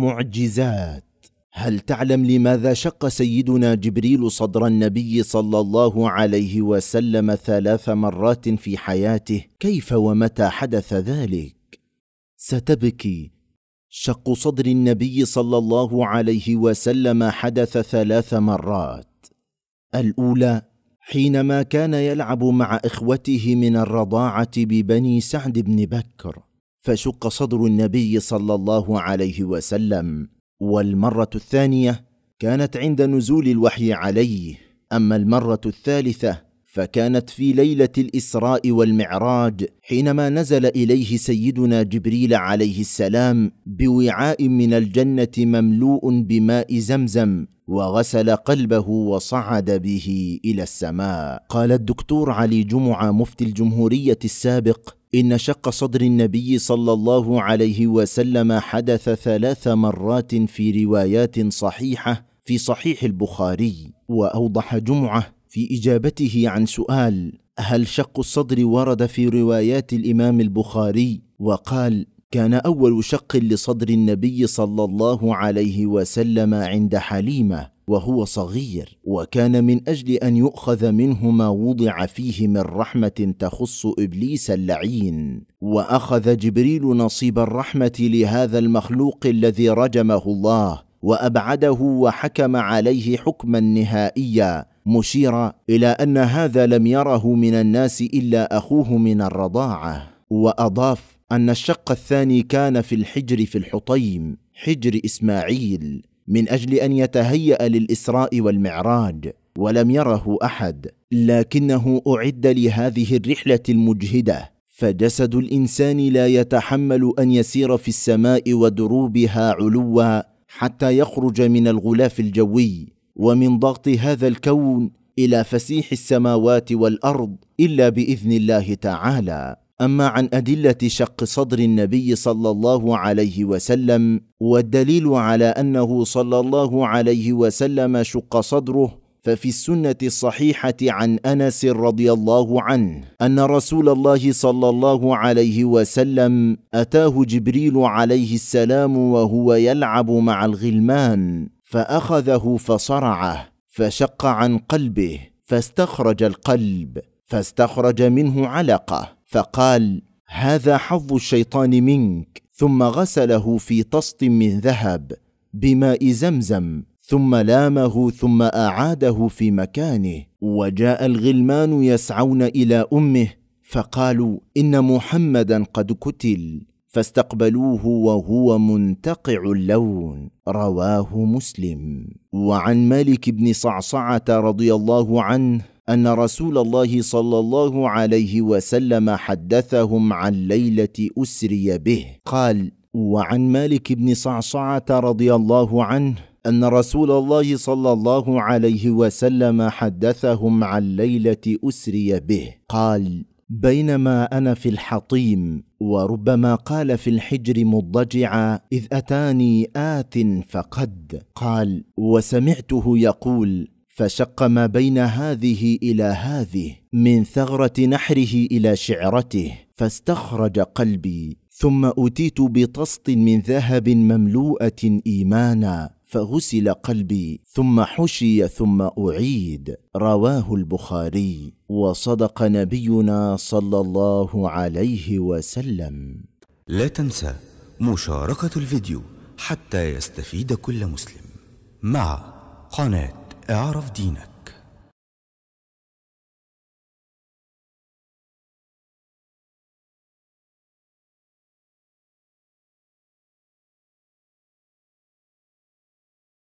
معجزات هل تعلم لماذا شق سيدنا جبريل صدر النبي صلى الله عليه وسلم ثلاث مرات في حياته كيف ومتى حدث ذلك ستبكي شق صدر النبي صلى الله عليه وسلم حدث ثلاث مرات الاولى حينما كان يلعب مع اخوته من الرضاعه ببني سعد بن بكر فشق صدر النبي صلى الله عليه وسلم والمره الثانيه كانت عند نزول الوحي عليه اما المره الثالثه فكانت في ليله الاسراء والمعراج حينما نزل اليه سيدنا جبريل عليه السلام بوعاء من الجنه مملوء بماء زمزم وغسل قلبه وصعد به الى السماء قال الدكتور علي جمعه مفتي الجمهوريه السابق ان شق صدر النبي صلى الله عليه وسلم حدث ثلاث مرات في روايات صحيحه في صحيح البخاري واوضح جمعه في اجابته عن سؤال هل شق الصدر ورد في روايات الامام البخاري وقال كان اول شق لصدر النبي صلى الله عليه وسلم عند حليمه وهو صغير وكان من اجل ان يؤخذ منه ما وضع فيه من رحمه تخص ابليس اللعين واخذ جبريل نصيب الرحمه لهذا المخلوق الذي رجمه الله وابعده وحكم عليه حكما نهائيا مشيرا الى ان هذا لم يره من الناس الا اخوه من الرضاعه واضاف ان الشق الثاني كان في الحجر في الحطيم حجر اسماعيل من اجل ان يتهيا للاسراء والمعراج ولم يره احد لكنه اعد لهذه الرحله المجهده فجسد الانسان لا يتحمل ان يسير في السماء ودروبها علوا حتى يخرج من الغلاف الجوي ومن ضغط هذا الكون الى فسيح السماوات والارض الا باذن الله تعالى اما عن ادله شق صدر النبي صلى الله عليه وسلم والدليل على انه صلى الله عليه وسلم شق صدره ففي السنه الصحيحه عن انس رضي الله عنه ان رسول الله صلى الله عليه وسلم اتاه جبريل عليه السلام وهو يلعب مع الغلمان فاخذه فصرعه فشق عن قلبه فاستخرج القلب فاستخرج منه علقه فقال هذا حظ الشيطان منك ثم غسله في طست من ذهب بماء زمزم ثم لامه ثم اعاده في مكانه وجاء الغلمان يسعون الى امه فقالوا ان محمدا قد قتل فاستقبلوه وهو منتقع اللون رواه مسلم وعن مالك بن صعصعه رضي الله عنه ان رسول الله صلى الله عليه وسلم حدثهم عن ليله اسري به قال وعن مالك بن صعصعه رضي الله عنه ان رسول الله صلى الله عليه وسلم حدثهم عن ليله اسري به قال بينما انا في الحطيم وربما قال في الحجر مضجعا اذ اتاني ات فقد قال وسمعته يقول فشق ما بين هذه الى هذه من ثغره نحره الى شعرته فاستخرج قلبي ثم اتيت بطست من ذهب مملوءه ايمانا فغسل قلبي ثم حشي ثم اعيد رواه البخاري وصدق نبينا صلى الله عليه وسلم لا تنسى مشاركه الفيديو حتى يستفيد كل مسلم مع قناه اعرف دينك